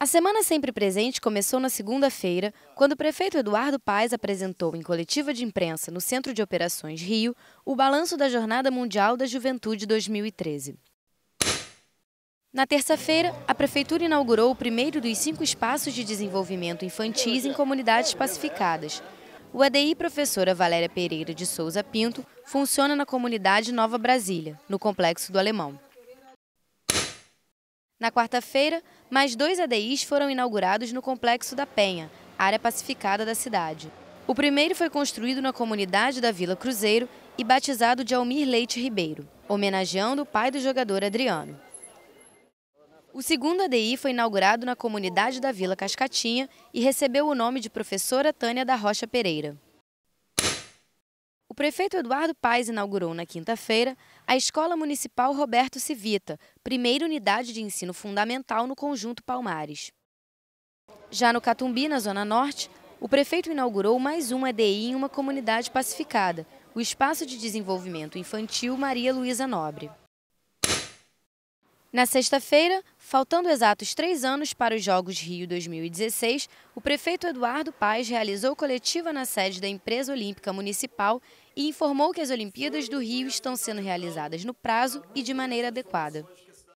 A Semana Sempre Presente começou na segunda-feira, quando o prefeito Eduardo Paes apresentou em coletiva de imprensa no Centro de Operações Rio o balanço da Jornada Mundial da Juventude 2013. Na terça-feira, a Prefeitura inaugurou o primeiro dos cinco espaços de desenvolvimento infantis em comunidades pacificadas. O EDI Professora Valéria Pereira de Souza Pinto funciona na comunidade Nova Brasília, no Complexo do Alemão. Na quarta-feira, mais dois ADIs foram inaugurados no Complexo da Penha, área pacificada da cidade. O primeiro foi construído na comunidade da Vila Cruzeiro e batizado de Almir Leite Ribeiro, homenageando o pai do jogador Adriano. O segundo ADI foi inaugurado na comunidade da Vila Cascatinha e recebeu o nome de professora Tânia da Rocha Pereira. O prefeito Eduardo Paes inaugurou na quinta-feira a Escola Municipal Roberto Civita, primeira unidade de ensino fundamental no conjunto Palmares. Já no Catumbi, na Zona Norte, o prefeito inaugurou mais uma EDI em uma comunidade pacificada, o Espaço de Desenvolvimento Infantil Maria Luísa Nobre. Na sexta-feira, faltando exatos três anos para os Jogos Rio 2016, o prefeito Eduardo Paes realizou coletiva na sede da Empresa Olímpica Municipal e informou que as Olimpíadas do Rio estão sendo realizadas no prazo e de maneira adequada.